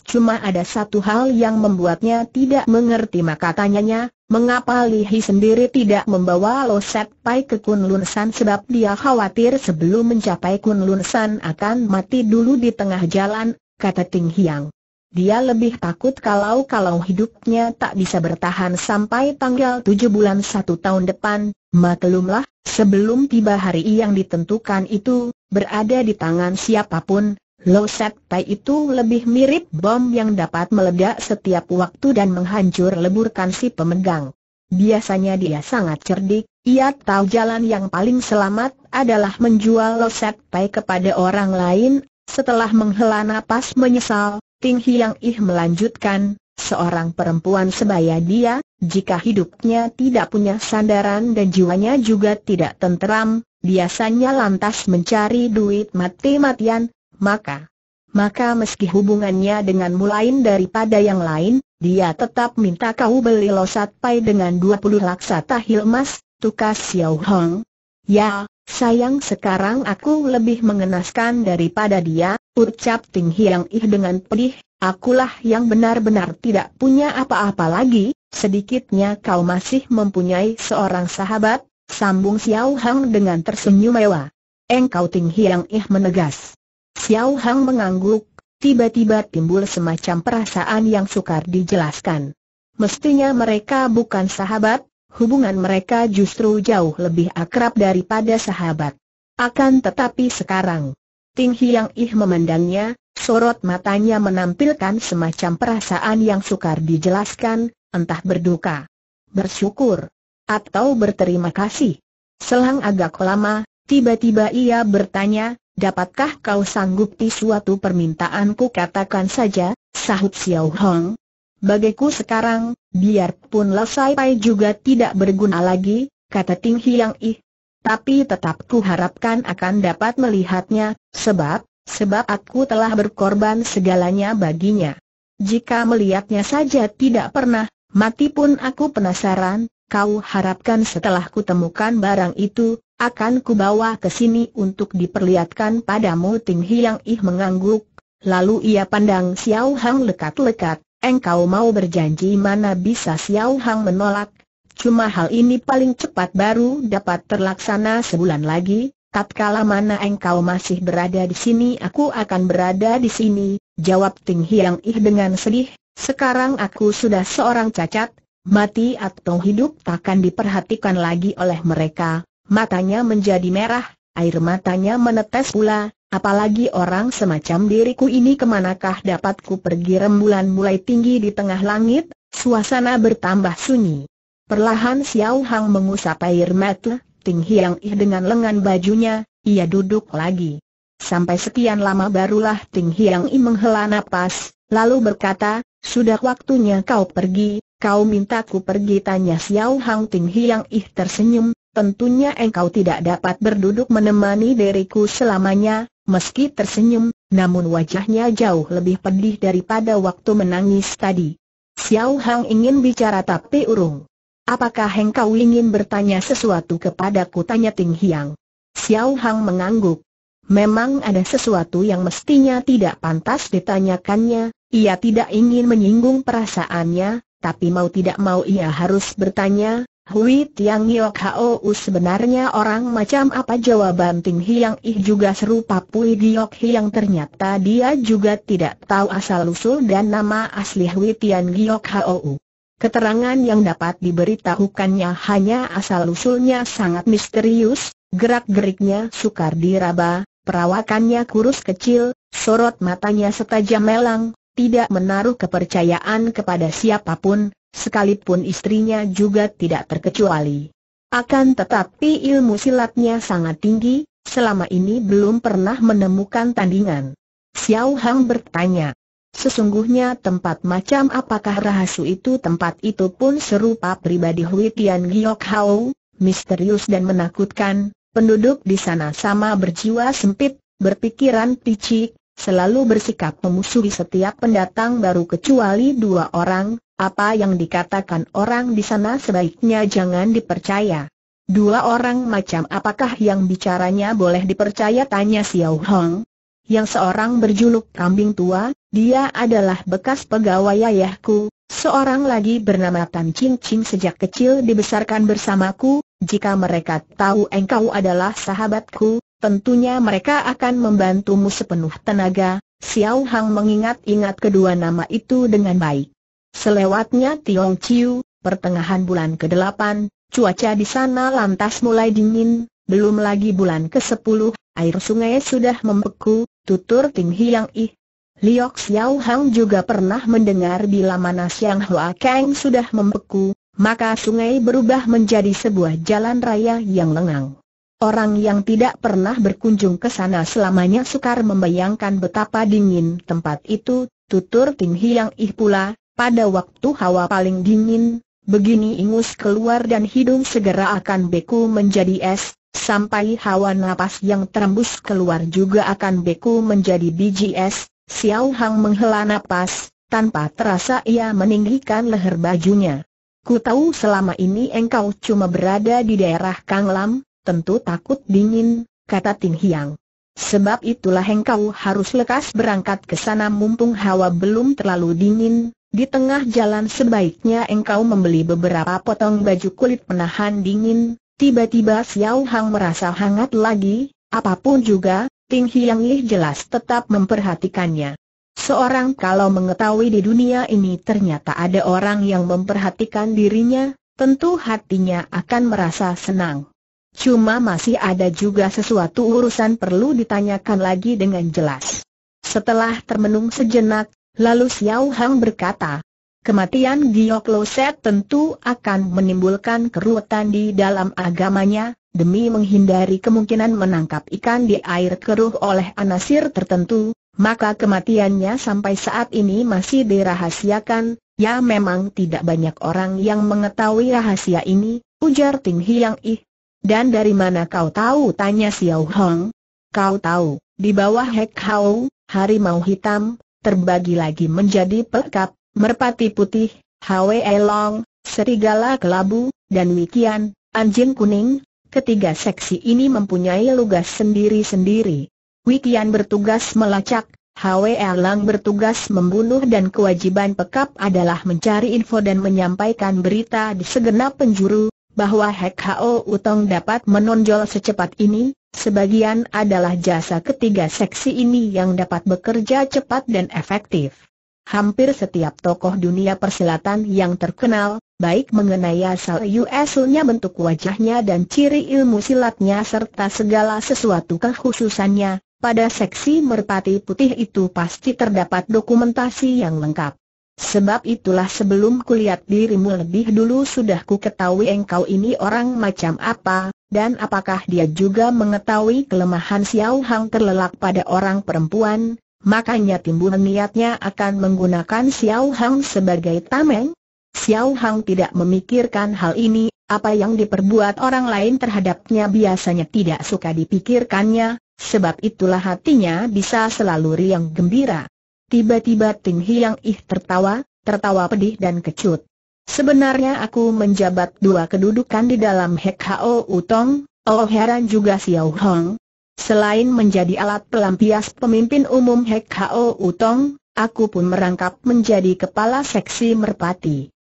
Cuma ada satu hal yang membuatnya tidak mengerti maka tanyanya, mengapa Lihi sendiri tidak membawa Lo Set Pai ke Kunlun San sebab dia khawatir sebelum mencapai Kunlun San akan mati dulu di tengah jalan, kata Ting Hiang. Dia lebih takut kalau-kalau hidupnya tak bisa bertahan sampai tanggal tujuh bulan satu tahun depan, maklumlah, sebelum tiba hari yang ditentukan itu, berada di tangan siapapun, Loset Tai itu lebih mirip bom yang dapat meledak setiap waktu dan menghancur leburkan si pemegang. Biasanya dia sangat cerdik, ia tahu jalan yang paling selamat adalah menjual Loset Tai kepada orang lain. Setelah menghela nafas menyesal, Ting Hiang Ih melanjutkan, seorang perempuan sebaya dia, jika hidupnya tidak punya sandaran dan jiwanya juga tidak tenteram, biasanya lantas mencari duit mati-matian, maka maka meski hubungannya denganmu lain daripada yang lain, dia tetap minta kau beli losat pai dengan 20 laksata hilmas, tukas Xiao Hong. Ya, sayang sekarang aku lebih mengenaskan daripada dia, ucap Ting Hiang Ih dengan pedih, akulah yang benar-benar tidak punya apa-apa lagi, sedikitnya kau masih mempunyai seorang sahabat, sambung Xiao Hong dengan tersenyum mewah. Engkau Ting Hiang Ih menegas. Xiao Hang mengangguk, tiba-tiba timbul semacam perasaan yang sukar dijelaskan. Mestinya mereka bukan sahabat, hubungan mereka justru jauh lebih akrab daripada sahabat. Akan tetapi sekarang, Ting Hiang Ih memandangnya, sorot matanya menampilkan semacam perasaan yang sukar dijelaskan, entah berduka, bersyukur, atau berterima kasih. Selang agak lama, tiba-tiba ia bertanya, Dapatkah kau sanggupi suatu permintaanku katakan saja, sahut Xiao Hong. Bagiku sekarang, biarpun lesai Pai juga tidak berguna lagi, kata Ting Hiang Ih. Tapi tetap harapkan akan dapat melihatnya, sebab, sebab aku telah berkorban segalanya baginya. Jika melihatnya saja tidak pernah, mati pun aku penasaran, kau harapkan setelah kutemukan barang itu, akan kubawa ke sini untuk diperlihatkan padamu Ting Hiang Ih mengangguk, lalu ia pandang Xiao Hang lekat-lekat, engkau mau berjanji mana bisa Xiao Hang menolak, cuma hal ini paling cepat baru dapat terlaksana sebulan lagi, kala mana engkau masih berada di sini aku akan berada di sini, jawab Ting Hiang Ih dengan sedih, sekarang aku sudah seorang cacat, mati atau hidup takkan diperhatikan lagi oleh mereka, Matanya menjadi merah, air matanya menetes pula, apalagi orang semacam diriku ini kemanakah dapatku pergi rembulan mulai tinggi di tengah langit, suasana bertambah sunyi. Perlahan Xiao Hang mengusap air mata, Ting Hiang Ih dengan lengan bajunya, ia duduk lagi. Sampai sekian lama barulah Ting Hiang Ih menghela napas, lalu berkata, sudah waktunya kau pergi, kau mintaku pergi tanya Xiao Hang Ting Hiang Ih tersenyum, tentunya engkau tidak dapat berduduk menemani diriku selamanya, meski tersenyum, namun wajahnya jauh lebih pedih daripada waktu menangis tadi. Xiao Hang ingin bicara tapi urung. Apakah engkau ingin bertanya sesuatu kepadaku? Tanya Ting Hiang. Xiao Hang mengangguk. Memang ada sesuatu yang mestinya tidak pantas ditanyakannya, ia tidak ingin menyinggung perasaannya, tapi mau tidak mau ia harus bertanya, Hui Tiang Yok U sebenarnya orang macam apa jawaban Ting Hiang Ih juga serupa Pui Giok Hiang ternyata dia juga tidak tahu asal-usul dan nama asli Hui Tiang Giok U. Keterangan yang dapat diberitahukannya hanya asal-usulnya sangat misterius, gerak-geriknya sukar diraba, perawakannya kurus kecil, sorot matanya setajam melang, tidak menaruh kepercayaan kepada siapapun, sekalipun istrinya juga tidak terkecuali. Akan tetapi ilmu silatnya sangat tinggi, selama ini belum pernah menemukan tandingan. Xiao Hang bertanya, sesungguhnya tempat macam apakah rahasia itu tempat itu pun serupa pribadi Hui Tian Giok Hao, misterius dan menakutkan, penduduk di sana sama berjiwa sempit, berpikiran picik, selalu bersikap memusuhi setiap pendatang baru kecuali dua orang, apa yang dikatakan orang di sana sebaiknya jangan dipercaya. Dua orang macam apakah yang bicaranya boleh dipercaya tanya Xiao Hong. Yang seorang berjuluk kambing tua, dia adalah bekas pegawai ayahku, seorang lagi bernama Tan Ching Ching sejak kecil dibesarkan bersamaku, jika mereka tahu engkau adalah sahabatku, tentunya mereka akan membantumu sepenuh tenaga, Xiao Hang mengingat-ingat kedua nama itu dengan baik. Selewatnya Tiong Chiu, pertengahan bulan ke-8, cuaca di sana lantas mulai dingin, belum lagi bulan ke-10, air sungai sudah membeku, tutur Ting Hiang Ih. Liok Xiao Hang juga pernah mendengar bila mana Siang Hua Kang sudah membeku, maka sungai berubah menjadi sebuah jalan raya yang lengang. Orang yang tidak pernah berkunjung ke sana selamanya sukar membayangkan betapa dingin tempat itu, tutur Ting Hiang Ih pula, pada waktu hawa paling dingin, begini ingus keluar dan hidung segera akan beku menjadi es, sampai hawa napas yang terembus keluar juga akan beku menjadi biji es. Xiao Hang menghela napas, tanpa terasa ia meninggikan leher bajunya. Ku tahu selama ini engkau cuma berada di daerah Kang Lam, tentu takut dingin, kata Ting Hiang. Sebab itulah engkau harus lekas berangkat ke sana mumpung hawa belum terlalu dingin, di tengah jalan sebaiknya engkau membeli beberapa potong baju kulit penahan dingin, tiba-tiba Xiao Hang merasa hangat lagi, apapun juga, Ting Hiang Li jelas tetap memperhatikannya. Seorang kalau mengetahui di dunia ini ternyata ada orang yang memperhatikan dirinya, tentu hatinya akan merasa senang. Cuma masih ada juga sesuatu urusan perlu ditanyakan lagi dengan jelas. Setelah termenung sejenak, Lalu Xiao Hang berkata, kematian Giok Lo Set tentu akan menimbulkan keruwetan di dalam agamanya, demi menghindari kemungkinan menangkap ikan di air keruh oleh anasir tertentu, maka kematiannya sampai saat ini masih dirahasiakan, ya memang tidak banyak orang yang mengetahui rahasia ini, ujar Ting Hiang Ih. Dan dari mana kau tahu? tanya Xiao Hang. Kau tahu, di bawah Hek Hau, harimau hitam, terbagi lagi menjadi Pekap, Merpati Putih, Hwe Long, Serigala Kelabu, dan Wikian, Anjing Kuning. Ketiga seksi ini mempunyai lugas sendiri-sendiri. Wikian bertugas melacak, Hwe elang bertugas membunuh dan kewajiban Pekap adalah mencari info dan menyampaikan berita di segenap penjuru, bahwa Hek Hao Utong dapat menonjol secepat ini, Sebagian adalah jasa ketiga seksi ini yang dapat bekerja cepat dan efektif. Hampir setiap tokoh dunia persilatan yang terkenal, baik mengenai asal usulnya bentuk wajahnya dan ciri ilmu silatnya serta segala sesuatu kekhususannya, pada seksi merpati putih itu pasti terdapat dokumentasi yang lengkap. Sebab itulah sebelum kulihat dirimu lebih dulu sudah ku ketahui engkau ini orang macam apa, dan apakah dia juga mengetahui kelemahan Xiao Hang terlelak pada orang perempuan, makanya timbul niatnya akan menggunakan Xiao Hang sebagai tameng? Xiao Hang tidak memikirkan hal ini, apa yang diperbuat orang lain terhadapnya biasanya tidak suka dipikirkannya, sebab itulah hatinya bisa selalu riang gembira. Tiba-tiba Ting Hiang Ih tertawa, tertawa pedih dan kecut. Sebenarnya aku menjabat dua kedudukan di dalam Hek Hao Utong, Oh Heran juga Xiao Hong. Selain menjadi alat pelampias pemimpin umum Hek Hao Utong, aku pun merangkap menjadi kepala seksi merpati.